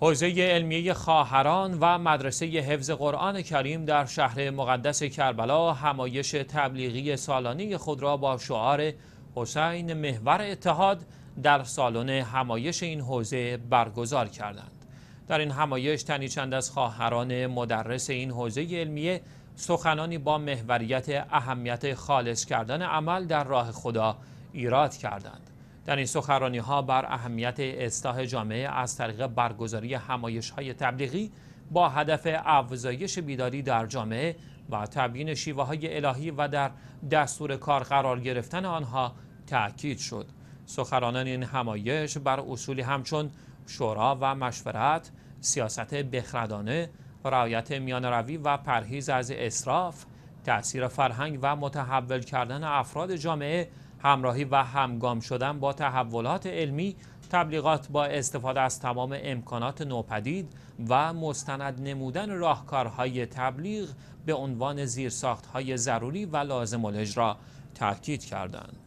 حوزه علمیه خواهران و مدرسه حفظ قرآن کریم در شهر مقدس کربلا همایش تبلیغی سالانه خود را با شعار حسین محور اتحاد در سالن همایش این حوزه برگزار کردند. در این همایش تنی چند از خواهران مدرس این حوزه علمیه سخنانی با محوریت اهمیت خالص کردن عمل در راه خدا ایراد کردند. در این سخرانی ها بر اهمیت اصلاح جامعه از طریق برگزاری همایش های تبلیغی با هدف افزایش بیداری در جامعه و تبیین شیوه های الهی و در دستور کار قرار گرفتن آنها تاکید شد سخرانان این همایش بر اصولی همچون شورا و مشورت سیاست بخردانه رعایت میان روی و پرهیز از اسراف، تأثیر فرهنگ و متحول کردن افراد جامعه همراهی و همگام شدن با تحولات علمی تبلیغات با استفاده از تمام امکانات نوپدید و مستند نمودن راهکارهای تبلیغ به عنوان زیرساختهای ضروری و لازم الاجرا تاکید کردند.